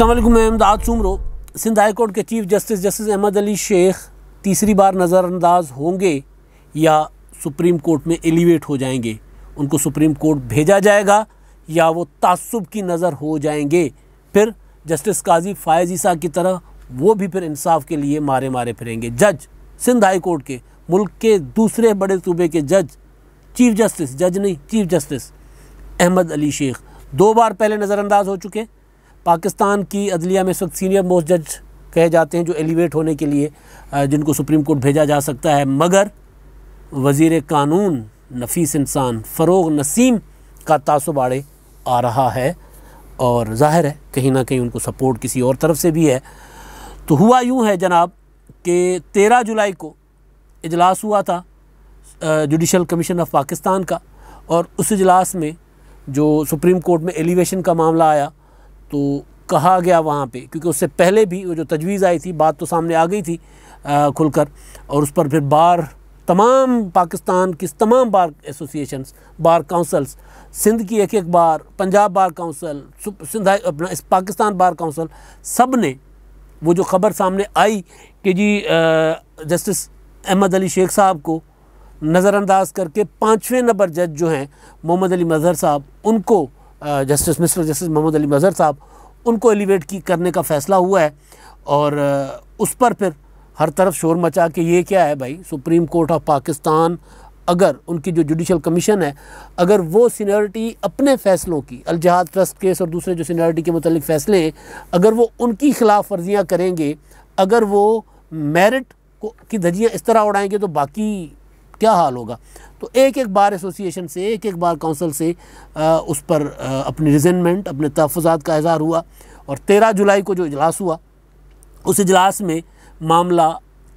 असलम मैं अमदाद Sindh high court के chief justice justice Ahmed Ali Shaikh तीसरी बार नज़रअंदाज होंगे या सुप्रीम कोर्ट में एलिवेट हो जाएंगे उनको सुप्रीम कोर्ट भेजा जाएगा या वो तसब की नज़र हो जाएंगे फिर जस्टिस काजी फ़ायज़ ईसा की तरह वो भी फिर इंसाफ के लिए मारे मारे फिरेंगे जज सिंध हाई कोर्ट के मुल्क के दूसरे बड़े सूबे के जज चीफ जस्टिस जज नहीं चीफ जस्टिस अहमद अली शेख दो बार पहले नज़रअंदाज हो चुके पाकिस्तान की अदलिया में इस वक्त सीनियर मोस्ट जज कहे जाते हैं जो एलिवेट होने के लिए जिनको सुप्रीम कोर्ट भेजा जा सकता है मगर वज़ी कानून नफीस इंसान फ़रोग नसीम का तासुब आड़े आ रहा है और जाहिर है कहीं ना कहीं उनको सपोर्ट किसी और तरफ से भी है तो हुआ यूँ है जनाब कि तेरह जुलाई को इजलास हुआ था जुडिशल कमीशन ऑफ पाकिस्तान का और उस इजलास में जो सुप्रीम कोर्ट में एलिवेशन का मामला आया तो कहा गया वहाँ पे क्योंकि उससे पहले भी वो जो तजवीज़ आई थी बात तो सामने आ गई थी खुलकर और उस पर फिर बार तमाम पाकिस्तान की तमाम bar associations bar councils Sindh की एक एक bar Punjab bar council Sindh अपना इस पाकिस्तान बार काउंसल सब ने वो जो खबर सामने आई कि जी जस्टिस अहमद अली शेख साहब को नज़रअंदाज करके पाँचवें नंबर जज जो हैं मोहम्मद अली मजहर साहब उनको justice mister justice Mohammad Ali Mazhar साहब उनको एलिवेट की करने का फ़ैसला हुआ है और उस पर फिर हर तरफ शोर मचा के ये क्या है भाई सुप्रीम कोर्ट ऑफ पाकिस्तान अगर उनकी जो जुडिशल कमीशन है अगर वो सीनियरिटी अपने फैसलों की अलजहाद ट्रस्ट केस और दूसरे जो सीनियरिटी के मतलब फ़ैसले हैं अगर वो उनकी खिलाफ वर्जियाँ करेंगे अगर वो मेरिट को की धजियाँ इस तरह उड़ाएंगे तो बाकी क्या हाल होगा तो एक एक बार एसोसिएशन से एक एक बार काउंसिल से आ, उस पर आ, अपने रिजेनमेंट अपने तहफ़ात का इजहार हुआ और तेरह जुलाई को जो इजलास हुआ उस इजलास में मामला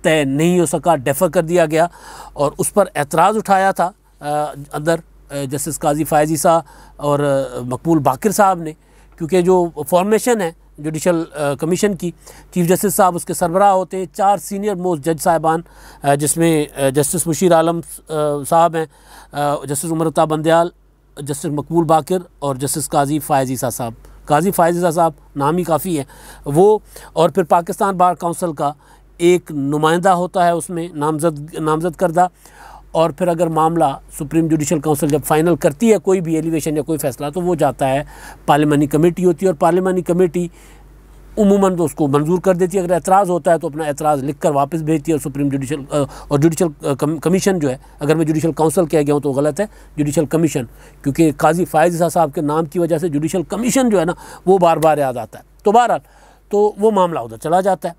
तय नहीं हो सका डेफर कर दिया गया और उस पर एतराज़ उठाया था आ, अंदर जस्टिस काजी फ़ायजी साहब और मकबूल बाकर साहब ने क्योंकि जो फॉर्मेशन है जुडिशल कमीशन uh, की चीफ जस्टिस साहब उसके सरबराह होते हैं चार सीनियर मोस्ट जज साहिबान uh, जिसमें जस्टिस uh, मुशीर आलम साहब हैं जस्टिस उमर बंदयाल जस्टिस मकबूल बाकर और जस्टिस काजी फ़ायज़ीसा साहब काजी फ़ायज़ीसा साहब नाम ही काफ़ी है वो और फिर पाकिस्तान बार काउंसिल का एक नुमाइंदा होता है उसमें नामजद नामजद करदा और फिर अगर मामला सुप्रीम जुडिशल काउंसिल जब फाइनल करती है कोई भी एलिवेशन या कोई फैसला तो वो जाता है पार्लियामानी कमेटी होती है और पार्लियामानी कमेटी उमूमन तो उसको मंजूर कर देती है अगर एतराज़ होता है तो अपना एतराज़ लिख कर वापस भेजती है और सुप्रीम जुडिशल और जुडिशल कमीशन जो है अगर मैं जुडिशल काउंसिल कह गया हूँ तो गलत है जुडिशल कमीशन क्योंकि काजी फ़ायज़ साहब के नाम की वजह से जुडिशल कमीशन जो है ना वो बार बार याद आता है तो बहरहाल तो वो मामला उधर चला जाता है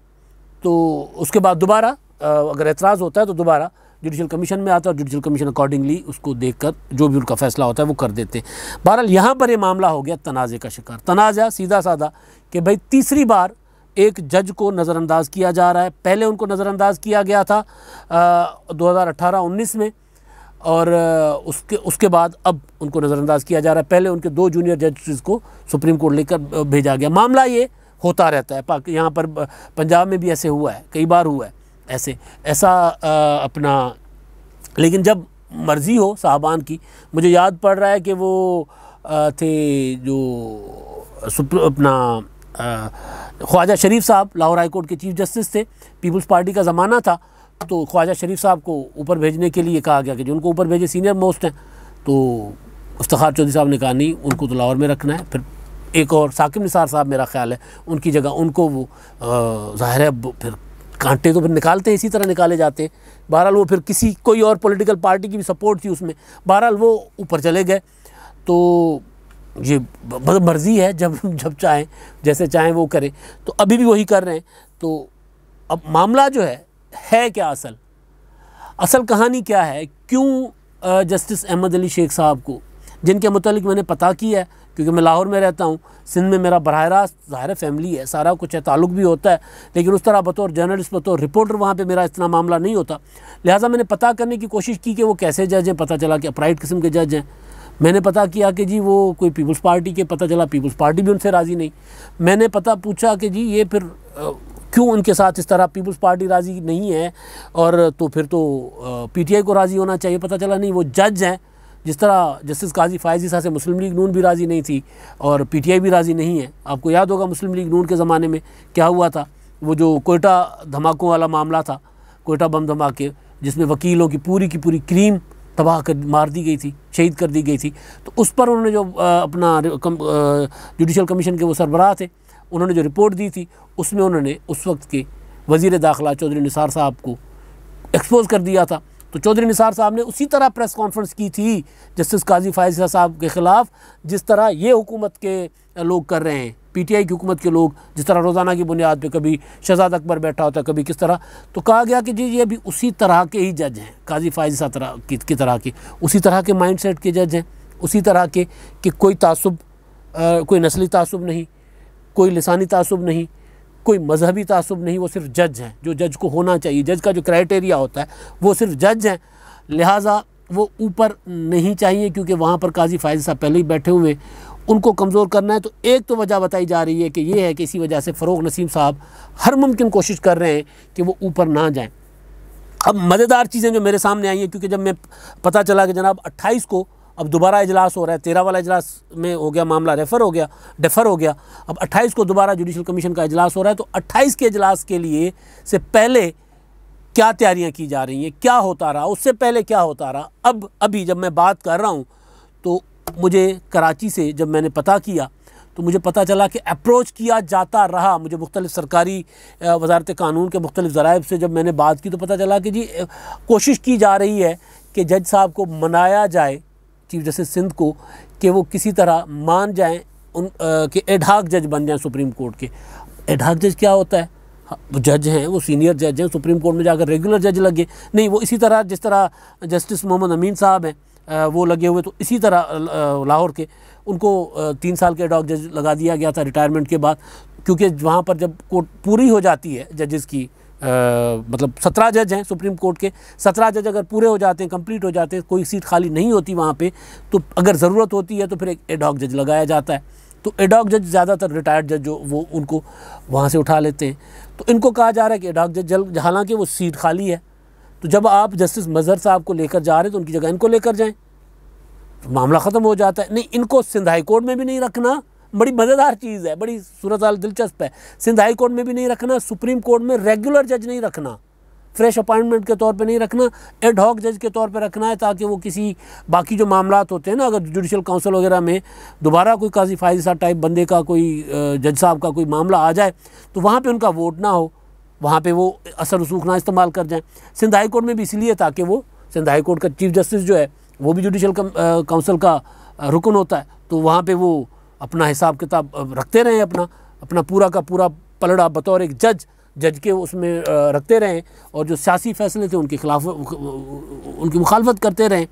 तो उसके बाद दोबारा अगर एतराज़ होता है तो दोबारा जुडिशल कमीशन में आता है और जुडिशल कमीशन अकॉर्डिंगली उसको देखकर जो भी उनका फैसला होता है वो कर देते हैं बहरहाल यहाँ पर यह मामला हो गया तनाज़े का शिकार तनाज़ा सीधा साधा कि भाई तीसरी बार एक जज को नज़रअंदाज किया जा रहा है पहले उनको नज़रअंदाज किया गया था दो हज़ार अठारह उन्नीस में और उसके उसके बाद अब उनको नज़रअंदाज किया जा रहा है पहले उनके दो जूनियर जजेस को सुप्रीम कोर्ट लेकर भेजा गया मामला ये होता रहता है पाक यहाँ पर पंजाब में भी ऐसे हुआ है कई बार हुआ है ऐसे ऐसा आ, अपना लेकिन जब मर्ज़ी हो साहबान की मुझे याद पड़ रहा है कि वो आ, थे जो अपना ख्वाजा शरीफ साहब लाहौर हाई कोर्ट के चीफ जस्टिस थे पीपल्स पार्टी का ज़माना था तो ख्वाजा शरीफ साहब को ऊपर भेजने के लिए कहा गया कि जो उनको ऊपर भेजे सीनियर मोस्ट हैं तो उस्तार चौधरी साहब ने कहा नहीं उनको तो लाहौर में रखना है फिर एक और साकिब निसार साहब मेरा ख्याल है उनकी जगह उनको वो ज़ाहिर है फिर कांटे तो फिर निकालते हैं इसी तरह निकाले जाते हैं बहरहाल वो फिर किसी कोई और पॉलिटिकल पार्टी की भी सपोर्ट थी उसमें बहरहाल वो ऊपर चले गए तो ये मर्ज़ी है जब जब चाहें जैसे चाहें वो करें तो अभी भी वही कर रहे हैं तो अब मामला जो है है क्या असल असल कहानी क्या है क्यों जस्टिस अहमद अली शेख साहब को जिनके मतलब मैंने पता किया है क्योंकि मैं लाहौर में रहता हूँ सिंध में मेरा बरह रास्त ज़ाहिर फैमिली है सारा कुछ है ताल्लुक भी होता है लेकिन उस तरह बतौर जर्नलिस्ट बतौर रिपोर्टर वहाँ पे मेरा इतना मामला नहीं होता लिहाजा मैंने पता करने की कोशिश की कि वो कैसे जज हैं पता चला कि अपराइट किस्म के जज हैं मैंने पता किया कि जी वो कोई पीपल्स पार्टी के पता चला पीपल्स पार्टी भी उनसे राज़ी नहीं मैंने पता पूछा कि जी ये फिर क्यों उनके साथ इस तरह पीपल्स पार्टी राज़ी नहीं है और तो फिर तो पीटीआई को राज़ी होना चाहिए पता चला नहीं वो जज हैं जिस तरह जस्टिस काजी फायजी साहब से मुस्लिम लीग नून भी राज़ी नहीं थी और पीटीआई भी राज़ी नहीं है आपको याद होगा मुस्लिम लीग नून के ज़माने में क्या हुआ था वो जो कोयटा धमाकों वाला मामला था कोयटा बम धमाके जिसमें वकीलों की पूरी की पूरी क्रीम तबाह कर मार दी गई थी शहीद कर दी गई थी तो उस पर उन्होंने जो अपना जुडिशल कमीशन के वो सरबराह थे उन्होंने जो रिपोर्ट दी थी उसमें उन्होंने उस वक्त के वज़ी दाखिला चौधरी निसार साहब को एक्सपोज़ कर दिया था तो चौधरी निसार साहब ने उसी तरह प्रेस कॉन्फ्रेंस की थी जस्टिस काजी फायजा साहब के ख़िलाफ़ जिस तरह ये हुकूमत के लोग कर रहे हैं पीटीआई की हुकूमत के लोग जिस तरह रोज़ाना की बुनियाद पे कभी शहजाद अकबर बैठा होता है कभी किस तरह तो कहा गया कि जी ये भी उसी तरह के ही जज हैं काजी फायजा तरह की, की तरह के उसी तरह के माइंड सेट के जज हैं उसी तरह के कि कोई तसब कोई नस्ली तसब नहीं कोई लसानी तसब नहीं कोई मजहबी तसब नहीं वो सिर्फ जज हैं जो जज को होना चाहिए जज का जो क्राइटेरिया होता है वो सिर्फ जज हैं लिहाजा वो ऊपर नहीं चाहिए क्योंकि वहाँ पर काजी फायज साहब पहले ही बैठे हुए उनको कमज़ोर करना है तो एक तो वजह बताई जा रही है कि ये है कि इसी वजह से फ़रोग नसीम साहब हर मुमकिन कोशिश कर रहे हैं कि वो ऊपर ना जाएं अब मज़ेदार चीज़ें जो मेरे सामने आई हैं क्योंकि जब मैं पता चला कि जनाब अट्ठाईस को अब दोबारा इजलास हो रहा है तेरह वाला इजलास में हो गया मामला रेफ़र हो गया डेफ़र हो गया अब अट्ठाईस को दोबारा जुडिशल कमीशन का इजलास हो रहा है तो अट्ठाईस के इजलास के लिए से पहले क्या तैयारियां की जा रही हैं क्या होता रहा उससे पहले क्या होता रहा अब अभी जब मैं बात कर रहा हूँ तो मुझे कराची से जब मैंने पता किया तो मुझे पता चला कि अप्रोच किया जाता रहा मुझे मुख्तलिफ सरकारी वजारत कानून के मुख्तलिफ ज़राब से जब मैंने बात की तो पता चला कि जी कोशिश की जा रही है कि जज साहब को मनाया जाए चीफ जस्टिस सिंध को कि वो किसी तरह मान जाएं उन के एडहाक जज बन जाएं सुप्रीम कोर्ट के एडहाक जज क्या होता है हाँ, वो जज हैं वो सीनियर जज हैं सुप्रीम कोर्ट में जाकर रेगुलर जज लगे नहीं वो इसी तरह जिस तरह जस्टिस मोहम्मद अमीन साहब हैं वो लगे हुए तो इसी तरह लाहौर के उनको तीन साल के डॉग जज लगा दिया गया था रिटायरमेंट के बाद क्योंकि वहाँ पर जब कोर्ट पूरी हो जाती है जजेस की मतलब सत्रह जज हैं सुप्रीम कोर्ट के सत्रह जज अगर पूरे हो जाते हैं कंप्लीट हो जाते हैं कोई सीट खाली नहीं होती वहाँ पे तो अगर ज़रूरत होती है तो फिर एक एडॉक जज लगाया जाता है तो एडॉक जज ज़्यादातर रिटायर्ड जज जो वो उनको वहाँ से उठा लेते हैं तो इनको कहा जा रहा है कि एडॉक जज जल हालांकि वो सीट खाली है तो जब आप जस्टिस मजहर साहब को लेकर जा रहे हैं तो उनकी जगह इनको लेकर जाएँ तो मामला ख़त्म हो जाता है नहीं इनको सिंध हाई कोर्ट में भी नहीं रखना बड़ी मज़ेदार चीज़ है बड़ी सूरत दिलचस्प है सिंध हाई कोर्ट में भी नहीं रखना सुप्रीम कोर्ट में रेगुलर जज नहीं रखना फ्रेश अपॉइंटमेंट के तौर पे नहीं रखना एड हॉक जज के तौर पे रखना है ताकि वो किसी बाकी जो मामला होते हैं ना अगर जुडिशल काउंसिल वगैरह में दोबारा कोई काजी फायदा टाइप बंदे का कोई जज साहब का कोई मामला आ जाए तो वहाँ पर उनका वोट ना हो वहाँ पर वो असर रसूख ना इस्तेमाल कर जाएँ सिंध हाई कोर्ट में भी इसलिए ताकि वो सिंध हाई कोर्ट का चीफ जस्टिस जो है वो भी जुडिशल काउंसिल का रुकन होता है तो वहाँ पर वो अपना हिसाब किताब रखते रहें अपना अपना पूरा का पूरा पलड़ा बतौर एक जज जज के उसमें रखते रहें और जो सियासी फैसले थे उनके खिलाफ उनकी मुखालफत करते रहें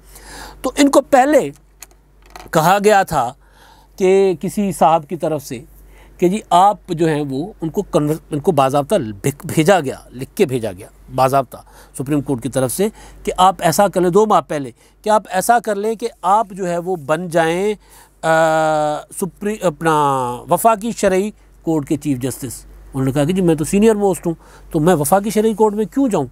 तो इनको पहले कहा गया था कि किसी साहब की तरफ से कि जी आप जो हैं वो उनको कन्वर उनको बाबा भेजा गया लिख के भेजा गया बाबा सुप्रीम कोर्ट की तरफ से कि आप ऐसा कर लें दो माह पहले कि आप ऐसा कर लें कि आप जो है वो बन जाएं सुप्री अपना वफा की कोर्ट के चीफ जस्टिस उन्होंने कहा कि जी मैं तो सीनियर मोस्ट हूँ तो मैं वफा की कोर्ट में क्यों जाऊँ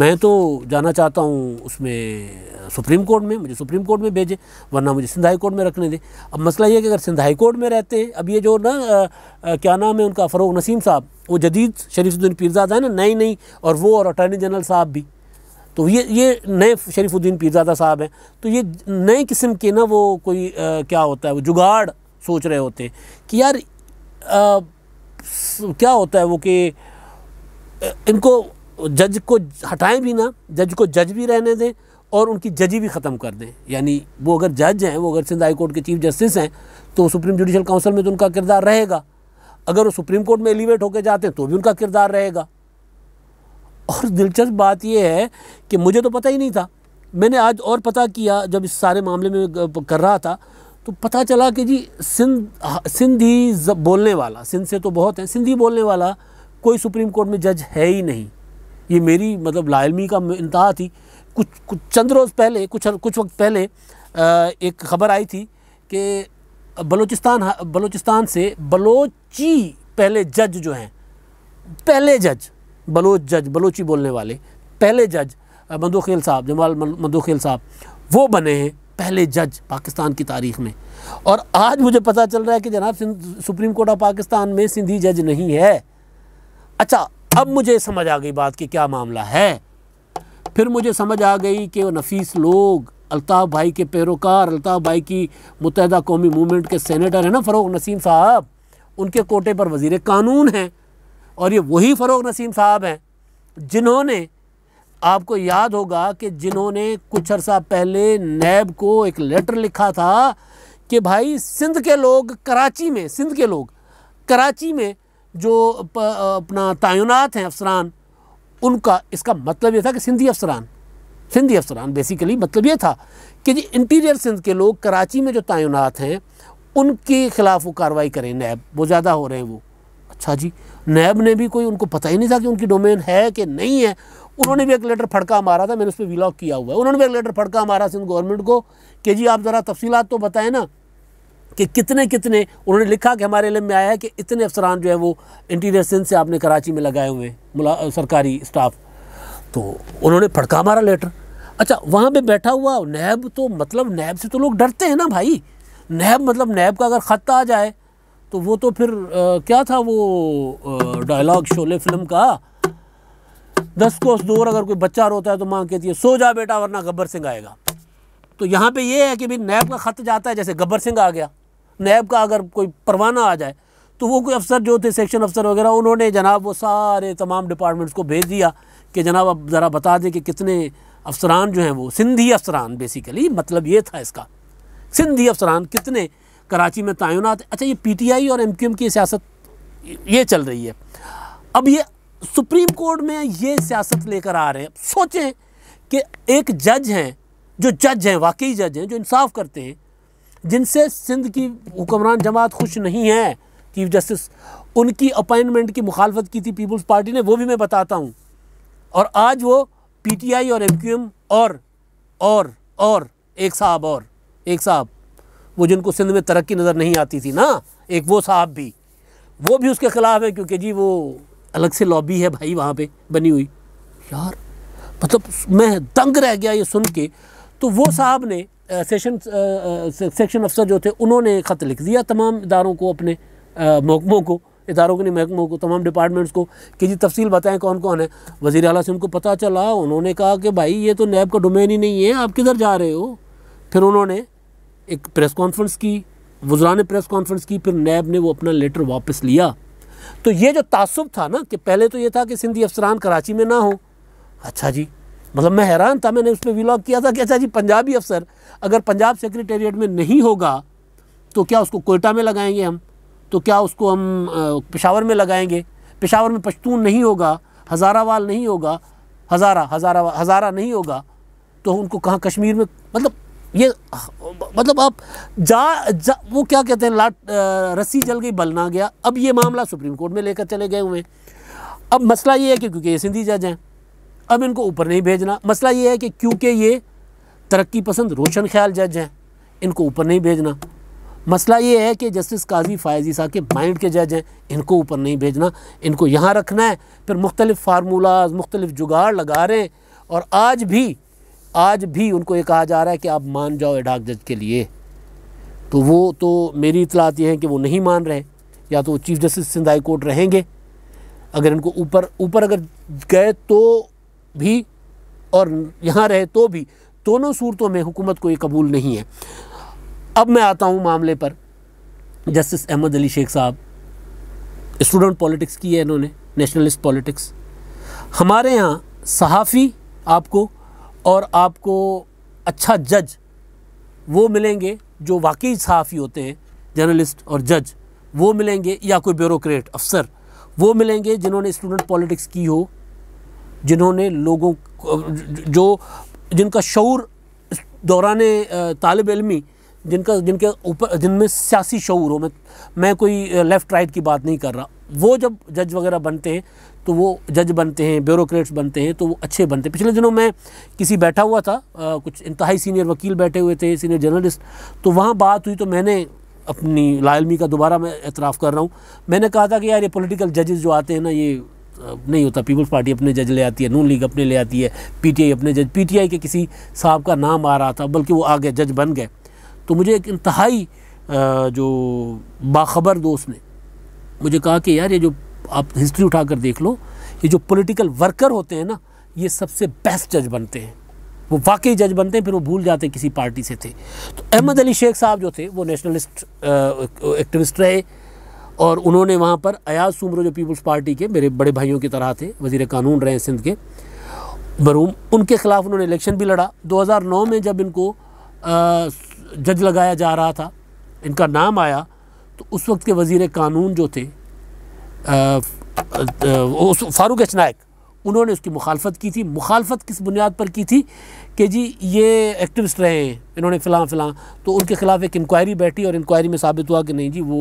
मैं तो जाना चाहता हूँ उसमें सुप्रीम कोर्ट में मुझे सुप्रीम कोर्ट में भेजे वरना मुझे सिंध हाई कोर्ट में रखने दे अब मसला ये है कि अगर सिंध हाई कोर्ट में रहते अब ये जो ना आ, आ, क्या नाम है उनका फ़रोग नसीम साहब वो जदीद शरीफुद्दीन पीरजाद है ना नई नई और वो और अटॉर्नी जनरल साहब भी तो ये ये नए शरीफुद्दीन पीरजादा साहब हैं तो ये नए किस्म के ना वो कोई आ, क्या होता है वो जुगाड़ सोच रहे होते हैं कि यार आ, क्या होता है वो कि इनको जज को हटाएं भी ना जज को जज भी रहने दें और उनकी जजी भी ख़त्म कर दें यानी वो अगर जज हैं वो अगर सिंध हाई कोर्ट के चीफ जस्टिस हैं तो सुप्रीम जुडिशल काउंसिल में तो उनका किरदार रहेगा अगर वो सुप्रीम कोर्ट में एलिवेट होकर जाते हैं तो भी उनका किरदार रहेगा और दिलचस्प बात यह है कि मुझे तो पता ही नहीं था मैंने आज और पता किया जब इस सारे मामले में कर रहा था तो पता चला कि जी सिंध सिंधी बोलने वाला सिंध से तो बहुत है सिंधी बोलने वाला कोई सुप्रीम कोर्ट में जज है ही नहीं ये मेरी मतलब लालमी का इंतहा थी कुछ कुछ चंद रोज़ पहले कुछ कुछ वक्त पहले आ, एक खबर आई थी कि बलूचिस्तान बलूचिस्तान से बलोची पहले जज जो हैं पहले जज बलोच जज बलोची बोलने वाले पहले जज मंदोखेल साहब जमाल मंदोखेल साहब वो बने हैं पहले जज पाकिस्तान की तारीख में और आज मुझे पता चल रहा है कि जनाब सुप्रीम कोर्ट ऑफ पाकिस्तान में सिंधी जज नहीं है अच्छा अब मुझे समझ आ गई बात कि क्या मामला है फिर मुझे समझ आ गई कि वो नफीस लोग अलताफ़ भाई के पैरोकार अलताफ़ भाई की मुतहदा कौमी मूवमेंट के सेनेटर हैं ना फ़रोग नसीम साहब उनके कोटे पर वजीर कानून हैं और ये वही फ़रोग नसीम साहब हैं जिन्होंने आपको याद होगा कि जिन्होंने कुछ अरसा पहले नैब को एक लेटर लिखा था कि भाई सिंध के लोग कराची में सिंध के लोग कराची में जो अपना तयनत हैं अफसरान उनका इसका मतलब ये था कि सिंधी अफसरान सिंधी अफसरान बेसिकली मतलब ये था कि जी इंटीरियर सिंध के लोग कराची में जो तयनत हैं उनके खिलाफ वो कार्रवाई करें नैब वो ज़्यादा हो रहे हैं वो अच्छा जी नैब ने भी कोई उनको पता ही नहीं था कि उनकी डोमेन है कि नहीं है उन्होंने भी एक लेटर फड़का मारा था मैंने उस पर विलॉक किया हुआ है उन्होंने भी एक लेटर फड़का मारा सिंध गवर्नमेंट को कि जी आप ज़रा तफसीलात तो बताएं ना कि कितने कितने उन्होंने लिखा कि हमारे इलम में आया है कि इतने अफसरान जो है वो इंटीरियर सिंध से आपने कराची में लगाए हुए हैं सरकारी स्टाफ तो उन्होंने फड़का मारा लेटर अच्छा वहाँ पर बैठा हुआ नैब तो मतलब नैब से तो लोग डरते हैं ना भाई नैब मतलब नैब का अगर ख़त आ जाए तो वो तो फिर आ, क्या था वो डायलॉग शोले फिल्म का दस कोस दूर अगर कोई बच्चा रोता है तो माँ कहती है सो जा बेटा वरना गब्बर सिंह आएगा तो यहाँ पे ये है कि भाई नैब का ख़त जाता है जैसे गब्बर सिंह आ गया नैब का अगर कोई परवाना आ जाए तो वो कोई अफसर जो थे सेक्शन अफसर वगैरह उन्होंने जनाब वो सारे तमाम डिपार्टमेंट्स को भेज दिया कि जनाब आप ज़रा बता दें कि कितने अफसरान जो हैं वो सिंधी अफसरान बेसिकली मतलब ये था इसका सिंधी अफसरान कितने कराची में तयनत अच्छा ये पीटीआई और एमक्यूएम की सियासत ये चल रही है अब ये सुप्रीम कोर्ट में ये सियासत लेकर आ रहे हैं सोचें कि एक जज हैं जो जज हैं वाकई जज हैं जो इंसाफ करते हैं जिनसे सिंध की हुक्मरान जमात खुश नहीं है चीफ जस्टिस उनकी अपॉइंटमेंट की मुखालफत की थी पीपल्स पार्टी ने वो भी मैं बताता हूँ और आज वो पीटीआई और एमक्यूएम और और और एक साहब और एक साहब वो जिनको सिंध में तरक्की नज़र नहीं आती थी ना एक वो साहब भी वो भी उसके ख़िलाफ़ है क्योंकि जी वो अलग से लॉबी है भाई वहाँ पे बनी हुई यार मतलब मैं दंग रह गया ये सुन के तो वो साहब ने सेशन सेक्शन अफसर जो थे उन्होंने ख़त लिख दिया तमाम इदारों को अपने महकमों को इदारों के नहीं महकमों को तमाम डिपार्टमेंट्स को कि जी तफसील बताएं कौन कौन है वज़ी अला से उनको पता चला उन्होंने कहा कि भाई ये तो नैब का डोमेन ही नहीं है आप किधर जा रहे हो फिर उन्होंने एक प्रेस कॉन्फ्रेंस की वज्रा ने प्रेस कॉन्फ्रेंस की फिर नैब ने वो अपना लेटर वापस लिया तो ये जो तसब था ना कि पहले तो ये था कि सिंधी अफसरान कराची में ना हो अच्छा जी मतलब मैं हैरान था मैंने उस पर विलॉग किया था कि अच्छा जी पंजाबी अफसर अगर पंजाब सेक्रेटेरिएट में नहीं होगा तो क्या उसको कोयटा में लगाएंगे हम तो क्या उसको हम पेशावर में लगाएंगे पेशावर में पश्तून नहीं होगा हज़ारावाल नहीं होगा हज़ारा हज़ारा हज़ारा नहीं होगा तो उनको कहाँ कश्मीर में मतलब ये मतलब आप जा, जा वो क्या कहते हैं लाट रस्सी जल गई बल ना गया अब ये मामला सुप्रीम कोर्ट में लेकर चले गए हुए हैं अब मसला ये है कि क्योंकि ये सिंधी जज हैं अब इनको ऊपर नहीं भेजना मसला ये है कि क्योंकि ये तरक्की पसंद रोशन ख्याल जज हैं इनको ऊपर नहीं भेजना मसला ये है कि जस्टिस काजी फायजी साहब के माइंड के जज हैं इनको ऊपर नहीं भेजना इनको यहाँ रखना है फिर मुख्तलिफ़ फार्मूलाज मुख्तलिफ़ जुगाड़ लगा रहे हैं और आज भी आज भी उनको ये कहा जा रहा है कि आप मान जाओ एडाक जज के लिए तो वो तो मेरी इतलात ये है कि वो नहीं मान रहे या तो chief justice Sindh high court रहेंगे अगर इनको ऊपर ऊपर अगर गए तो भी और यहाँ रहे तो भी दोनों सूरतों में हुकूमत को ये कबूल नहीं है अब मैं आता हूँ मामले पर जस्टिस अहमद अली शेख साहब स्टूडेंट पॉलिटिक्स की है इन्होंने नेशनलिस्ट पॉलिटिक्स हमारे यहाँ सहाफ़ी आपको और आपको अच्छा जज वो मिलेंगे जो वाकई सहाफ़ी होते हैं जर्नलिस्ट और जज वो मिलेंगे या कोई ब्यूरोक्रेट अफसर वो मिलेंगे जिन्होंने स्टूडेंट पॉलिटिक्स की हो जिन्होंने लोगों जो जिनका शौर दौरान तालब इलमी जिनका जिनके ऊपर जिनमें सियासी शौर हो मैं मैं कोई लेफ़्ट राइट की बात नहीं कर रहा वो जब जज वगैरह बनते हैं तो वो जज बनते हैं ब्यूरोक्रेट्स बनते हैं तो वो अच्छे बनते हैं पिछले दिनों मैं किसी बैठा हुआ था आ, कुछ इंतहाई सीनियर वकील बैठे हुए थे सीनियर जर्नलिस्ट तो वहाँ बात हुई तो मैंने अपनी लालमी का दोबारा मैं एतराफ़ कर रहा हूँ मैंने कहा था कि यार ये पोलिटिकल जजेज़ जो आते हैं ना ये नहीं होता पीपल्स पार्टी अपने जज ले आती है नून लीग अपने ले आती है पीटीआई अपने जज पीटीआई के किसी साहब का नाम आ रहा था बल्कि वो आ गए जज बन गए तो मुझे एक इंतहाई जो बाखबर दोस्त ने मुझे कहा कि यार ये जो आप हिस्ट्री उठा कर देख लो ये जो पॉलिटिकल वर्कर होते हैं ना ये सबसे बेस्ट जज बनते हैं वो वाकई जज बनते हैं फिर वो भूल जाते हैं किसी पार्टी से थे तो अहमद अली शेख साहब जो थे वो नेशनलिस्ट एक्टिविस्ट रहे और उन्होंने वहाँ पर अयाज सुमरो जो पीपल्स पार्टी के मेरे बड़े भाइयों की तरह थे वजीर कानून रहे सिंध के मरूम उनके ख़िलाफ़ उन्होंने इलेक्शन भी लड़ा 2009 में जब इनको जज लगाया जा रहा था इनका नाम आया तो उस वक्त के वजीर कानून जो थे फारूक नायक उन्होंने उसकी मुखालफत की थी मुखालफत किस बुनियाद पर की थी कि जी ये एक्टिविस्ट रहे हैं इन्होंने फ़लाँ फिलहाल तो उनके ख़िलाफ़ एक इंक्वायरी बैठी और इंक्वायरी में साबित हुआ कि नहीं जी वो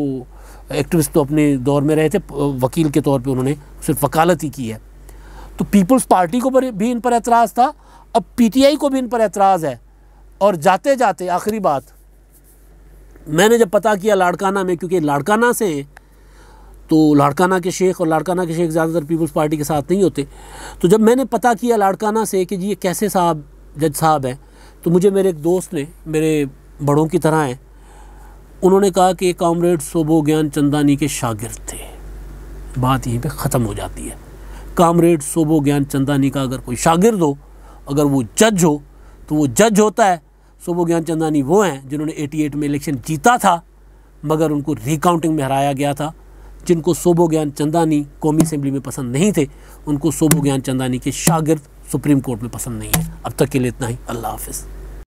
एक्टिविस्ट तो अपने दौर में रहे थे वकील के तौर पर उन्होंने सिर्फ वकालत ही की है तो पीपल्स पार्टी को भी इन पर एतराज़ था अब आई को भी इन पर एतराज़ है और जाते जाते आखिरी बात मैंने जब पता किया लाड़काना में क्योंकि लाड़काना से तो लाड़काना के शेख और लाड़काना के शेख ज़्यादातर पीपल्स पार्टी के साथ नहीं होते तो जब मैंने पता किया लाड़काना से कि जी ये कैसे साहब जज साहब हैं तो मुझे मेरे एक दोस्त ने मेरे बड़ों की तरह हैं उन्होंने कहा कि कॉमरेड सोबो ज्ञान चंदानी के शागिर्द थे बात यहीं पे ख़त्म हो जाती है कॉमरेड सोबो ज्ञान चंदानी का अगर कोई शागिर्द हो अगर वो जज हो तो वो जज होता है सोबो ज्ञान चंदानी वो हैं जिन्होंने 88 में इलेक्शन जीता था मगर उनको रिकाउंटिंग में हराया गया था जिनको सोबो ज्ञान चंदानी कौमी असम्बली में पसंद नहीं थे उनको सोबो ज्ञान चंदानी के शागिर्द सुप्रीम कोर्ट में पसंद नहीं है अब तक के लिए इतना ही अल्लाह हाफिज़